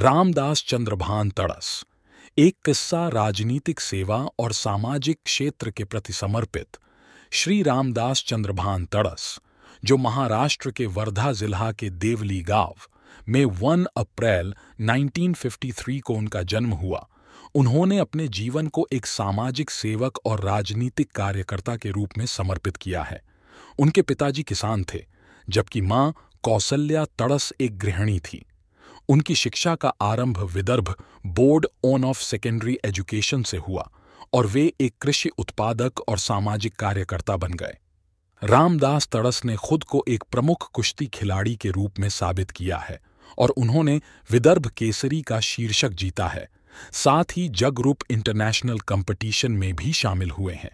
रामदास चंद्रभान तड़स एक किस्सा राजनीतिक सेवा और सामाजिक क्षेत्र के प्रति समर्पित श्री रामदास चंद्रभान तड़स जो महाराष्ट्र के वर्धा जिला के देवली गांव में 1 अप्रैल 1953 को उनका जन्म हुआ उन्होंने अपने जीवन को एक सामाजिक सेवक और राजनीतिक कार्यकर्ता के रूप में समर्पित किया है उनके पिताजी किसान थे जबकि मां कौशल्या तड़स एक गृहिणी थी उनकी शिक्षा का आरंभ Vidarbha board on of secondary education से हुआ और वे एक कृषि उत्पादक और सामाजिक कार्यकर्ता बन गए रामदास तड़स ने खुद को एक प्रमुख कुश्ती खिलाड़ी के रूप में साबित किया है और उन्होंने विदर्भ केसरी का शीर्षक जीता है साथ ही जगरूप इंटरनेशनल कंपटीशन में भी शामिल हुए हैं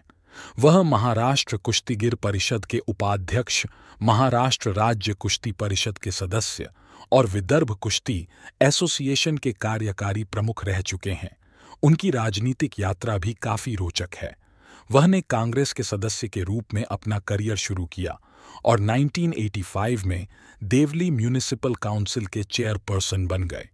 वह महाराष्ट्र कुश्तीगिर परिषद के उपाध्यक्ष महाराष्ट्र राज्य कुश्ती परिषद के सदस्य और विदर्भ कुश्ती एसोसिएशन के कार्यकारी प्रमुख रह चुके हैं उनकी राजनीतिक यात्रा भी काफी रोचक है वह ने कांग्रेस के सदस्य के रूप में अपना करियर शुरू किया और 1985 में देवली म्यूनिसिपल काउंसिल के चेयरपर्सन बन गए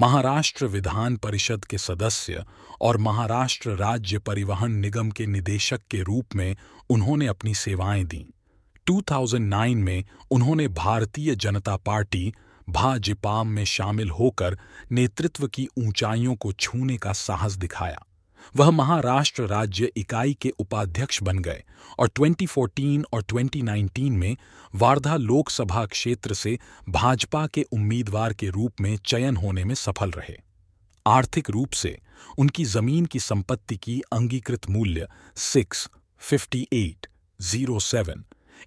महाराष्ट्र विधान परिषद के सदस्य और महाराष्ट्र राज्य परिवहन निगम के निदेशक के रूप में उन्होंने अपनी सेवाएं दीं 2009 में उन्होंने भारतीय जनता पार्टी भाजपाम में शामिल होकर नेतृत्व की ऊंचाइयों को छूने का साहस दिखाया वह महाराष्ट्र राज्य इकाई के उपाध्यक्ष बन गए और 2014 और 2019 में वार्धा लोकसभा क्षेत्र से भाजपा के उम्मीदवार के रूप में चयन होने में सफल रहे आर्थिक रूप से उनकी जमीन की संपत्ति की अंगीकृत मूल्य six fifty eight zero seven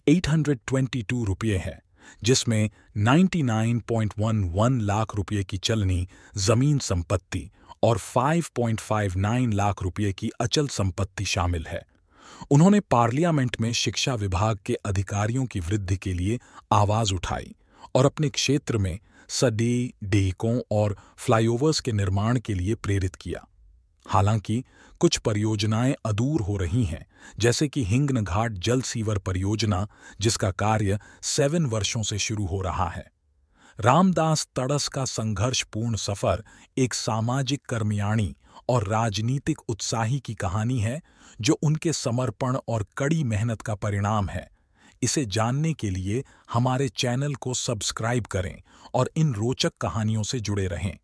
eight hundred twenty two रुपये है जिसमें 99.11 लाख रुपये की चलनी जमीन संपत्ति और 5.59 लाख रुपए की अचल संपत्ति शामिल है उन्होंने पार्लियामेंट में शिक्षा विभाग के अधिकारियों की वृद्धि के लिए आवाज उठाई और अपने क्षेत्र में सडी डेकों और फ्लाईओवर्स के निर्माण के लिए प्रेरित किया हालांकि कुछ परियोजनाएं अधूर हो रही हैं जैसे कि हिंगन घाट जल सीवर परियोजना जिसका कार्य सेवन वर्षों से शुरू हो रहा है रामदास तड़स का संघर्षपूर्ण सफर एक सामाजिक कर्मयाणी और राजनीतिक उत्साही की कहानी है जो उनके समर्पण और कड़ी मेहनत का परिणाम है इसे जानने के लिए हमारे चैनल को सब्सक्राइब करें और इन रोचक कहानियों से जुड़े रहें